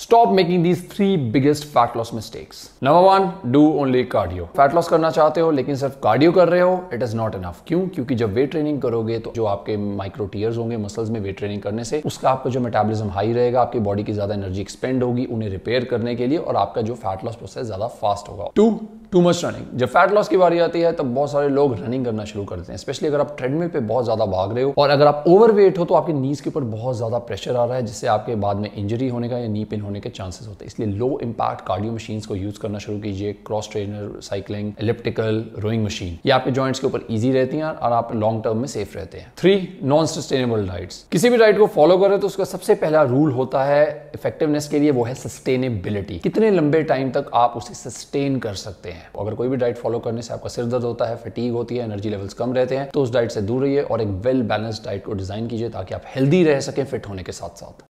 stop making these three biggest fat loss mistakes number one do only cardio fat loss करना चाहते हो लेकिन सिर्फ कार्डियो कर रहे हो इट इज नॉट इनफ क्यों क्योंकि जब वेट ट्रेनिंग करोगे तो जो आपके माइक्रो टीयर्स होंगे मसल्स में वेट ट्रेनिंग करने से उसका आपका जो मेटाबॉलिज्म हाई रहेगा आपकी बॉडी की ज्यादा एनर्जी एक्सपेंड होगी उन्हें रिपेयर करने के लिए और आपका जो फैट लॉस प्रोसेस ज्यादा फास्ट होगा टू टू मच रनिंग जब फैट लॉस की बारी आती है तब बहुत सारे लोग रनिंग करना शुरू करते हैं स्पेशली अगर आप ट्रेडमिल पे बहुत ज्यादा भाग रहे हो और अगर आप ओवर वेट हो तो आपके नीज के ऊपर बहुत ज्यादा प्रेशर आ रहा है जिससे आपके बाद में इंजरी होने का या नी पेन होने होने के चांसेस होते हैं इसलिए लो इम्पैक्ट कार्डियो मशीन को यूज़ करना शुरू कीजिए cross trainer cycling elliptical rowing machine ये आपके जॉइंट्स के ऊपर ईजी रहती है और आप लॉन्ग टर्म में सेफ रहते हैं थ्री नॉन सस्टेनेबल डाइट किसी भी डाइट को फॉलो करें तो उसका सबसे पहला रूल होता है इफेक्टिवनेस के लिए वो है सस्टेनेबिलिटी कितने लंबे टाइम तक आप उसे सस्टेन कर सकते हैं अगर कोई भी डाइट फॉलो करने से आपका सिर दर्द होता है फटीक होती है एनर्जी लेवल्स कम रहते हैं तो उस डाइट से दूर रहिए और एक वेल बैलेंस डाइट को डिजाइन कीजिए ताकि आप हेल्दी रह सकें फिट होने के साथ साथ